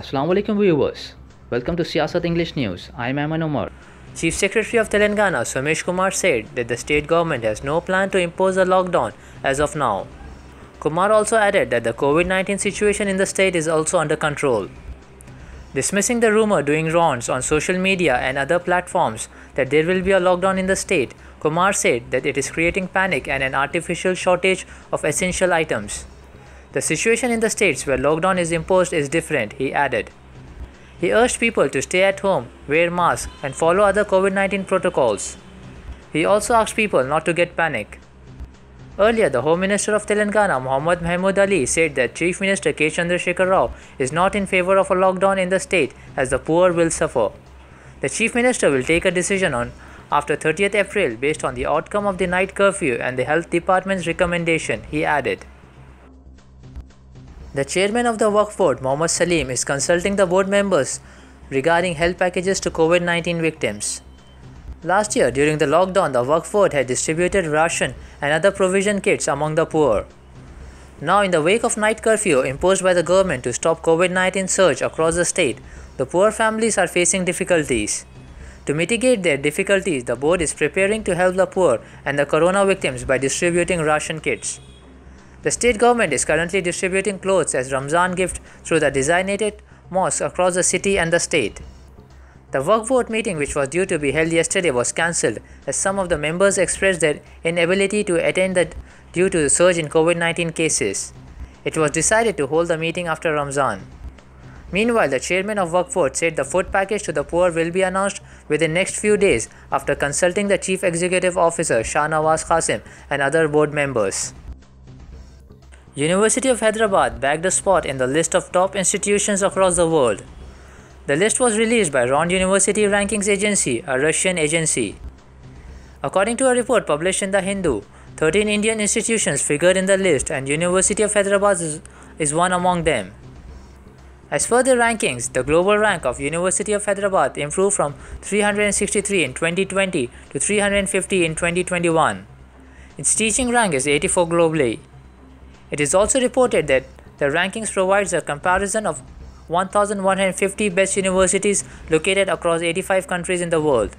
Assalamualaikum viewers. Welcome to Siyasat English News. I'm Ayman Umar. Chief Secretary of Telangana Somesh Kumar said that the state government has no plan to impose a lockdown as of now. Kumar also added that the COVID-19 situation in the state is also under control. Dismissing the rumor doing rounds on social media and other platforms that there will be a lockdown in the state, Kumar said that it is creating panic and an artificial shortage of essential items. The situation in the states where lockdown is imposed is different, he added. He urged people to stay at home, wear masks, and follow other COVID 19 protocols. He also asked people not to get panic. Earlier, the Home Minister of Telangana, Muhammad Mahmood Ali, said that Chief Minister K. Chandrasekhar Rao is not in favor of a lockdown in the state as the poor will suffer. The Chief Minister will take a decision on after 30th April based on the outcome of the night curfew and the Health Department's recommendation, he added. The chairman of the work board, Mohammad Salim, is consulting the board members regarding help packages to COVID 19 victims. Last year, during the lockdown, the workforce had distributed ration and other provision kits among the poor. Now, in the wake of night curfew imposed by the government to stop COVID 19 surge across the state, the poor families are facing difficulties. To mitigate their difficulties, the board is preparing to help the poor and the corona victims by distributing ration kits. The state government is currently distributing clothes as Ramzan gift through the designated mosques across the city and the state. The work vote meeting which was due to be held yesterday was cancelled as some of the members expressed their inability to attend the due to the surge in COVID-19 cases. It was decided to hold the meeting after Ramzan. Meanwhile, the chairman of Workforce said the food package to the poor will be announced within next few days after consulting the chief executive officer Shah Nawaz Qasim and other board members. University of Hyderabad bagged a spot in the list of top institutions across the world. The list was released by Rand University Rankings Agency, a Russian agency. According to a report published in The Hindu, 13 Indian institutions figured in the list and University of Hyderabad is, is one among them. As per the rankings, the global rank of University of Hyderabad improved from 363 in 2020 to 350 in 2021. Its teaching rank is 84 globally. It is also reported that the rankings provides a comparison of 1,150 best universities located across 85 countries in the world.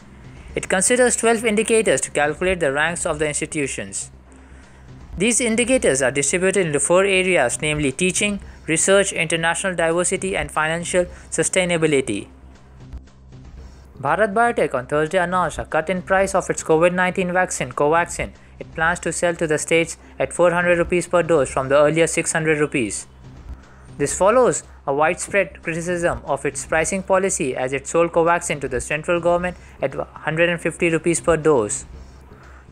It considers 12 indicators to calculate the ranks of the institutions. These indicators are distributed into four areas namely teaching, research, international diversity, and financial sustainability. Bharat Biotech on Thursday announced a cut in price of its COVID-19 vaccine Covaxin. It plans to sell to the states at 400 rupees per dose from the earlier 600 rupees. This follows a widespread criticism of its pricing policy as it sold Covaxin to the central government at 150 rupees per dose.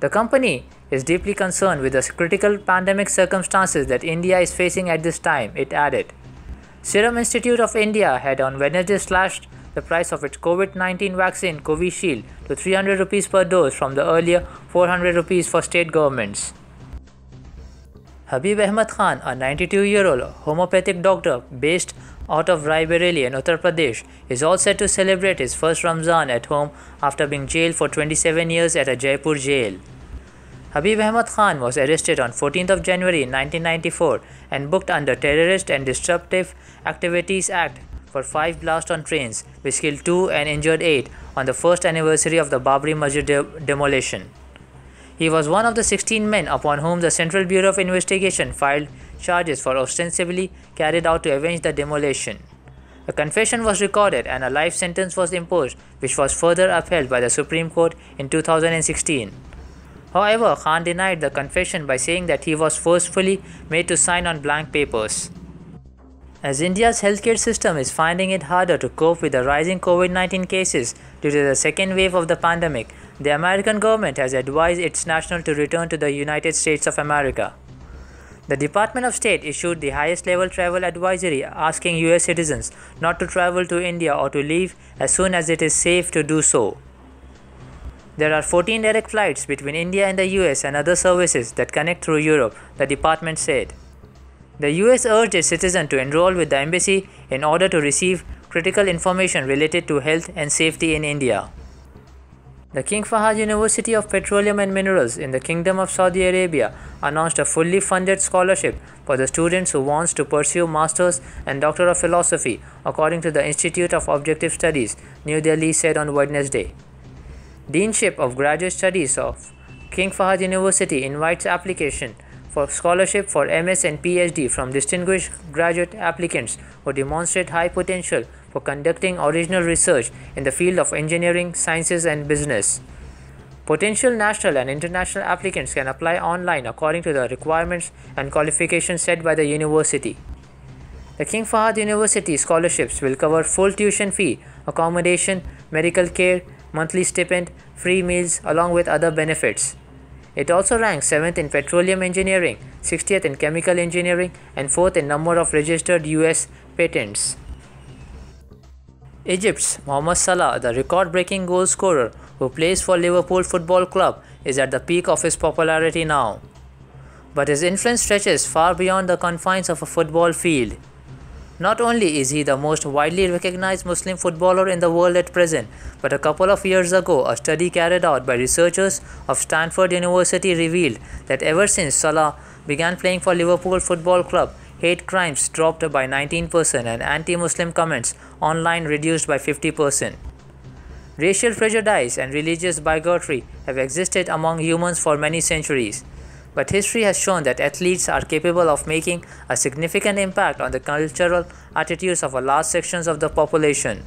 The company is deeply concerned with the critical pandemic circumstances that India is facing at this time, it added. Serum Institute of India had on Wednesday slashed the price of its COVID-19 vaccine Covishield to 300 rupees per dose from the earlier 400 rupees for state governments. Habib Ahmed Khan, a 92-year-old homeopathic doctor based out of Raebareli in Uttar Pradesh, is all set to celebrate his first Ramzan at home after being jailed for 27 years at a Jaipur jail. Habib Ahmed Khan was arrested on 14th of January 1994 and booked under Terrorist and Disruptive Activities Act for five blasts on trains, which killed two and injured eight on the first anniversary of the Babri Masjid de demolition. He was one of the 16 men upon whom the Central Bureau of Investigation filed charges for ostensibly carried out to avenge the demolition. A confession was recorded and a life sentence was imposed, which was further upheld by the Supreme Court in 2016. However, Khan denied the confession by saying that he was forcefully made to sign on blank papers. As India's healthcare system is finding it harder to cope with the rising COVID 19 cases due to the second wave of the pandemic, the American government has advised its nationals to return to the United States of America. The Department of State issued the highest level travel advisory asking US citizens not to travel to India or to leave as soon as it is safe to do so. There are 14 direct flights between India and the US and other services that connect through Europe, the department said. The US urged its citizens to enroll with the embassy in order to receive critical information related to health and safety in India. The King Fahad University of Petroleum and Minerals in the Kingdom of Saudi Arabia announced a fully funded scholarship for the students who wants to pursue masters and doctor of philosophy according to the Institute of Objective Studies New Delhi said on Wednesday. Deanship of Graduate Studies of King Fahad University invites application for scholarship for MS and PhD from distinguished graduate applicants who demonstrate high potential for conducting original research in the field of engineering, sciences, and business. Potential national and international applicants can apply online according to the requirements and qualifications set by the university. The King Fahad University scholarships will cover full tuition fee, accommodation, medical care, monthly stipend, free meals, along with other benefits. It also ranks 7th in petroleum engineering, 60th in chemical engineering, and 4th in number of registered US patents. Egypt's Mohamed Salah, the record breaking goal scorer who plays for Liverpool Football Club, is at the peak of his popularity now. But his influence stretches far beyond the confines of a football field. Not only is he the most widely recognized Muslim footballer in the world at present, but a couple of years ago, a study carried out by researchers of Stanford University revealed that ever since Salah began playing for Liverpool Football Club, hate crimes dropped by 19% and anti-Muslim comments online reduced by 50%. Racial prejudice and religious bigotry have existed among humans for many centuries but history has shown that athletes are capable of making a significant impact on the cultural attitudes of large sections of the population.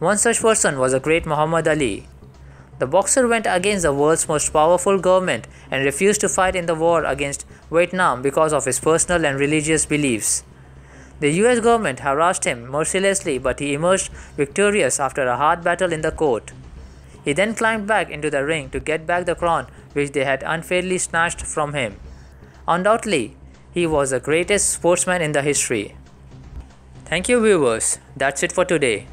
One such person was the great Muhammad Ali. The boxer went against the world's most powerful government and refused to fight in the war against Vietnam because of his personal and religious beliefs. The US government harassed him mercilessly, but he emerged victorious after a hard battle in the court. He then climbed back into the ring to get back the crown which they had unfairly snatched from him. Undoubtedly, he was the greatest sportsman in the history. Thank you viewers, that's it for today.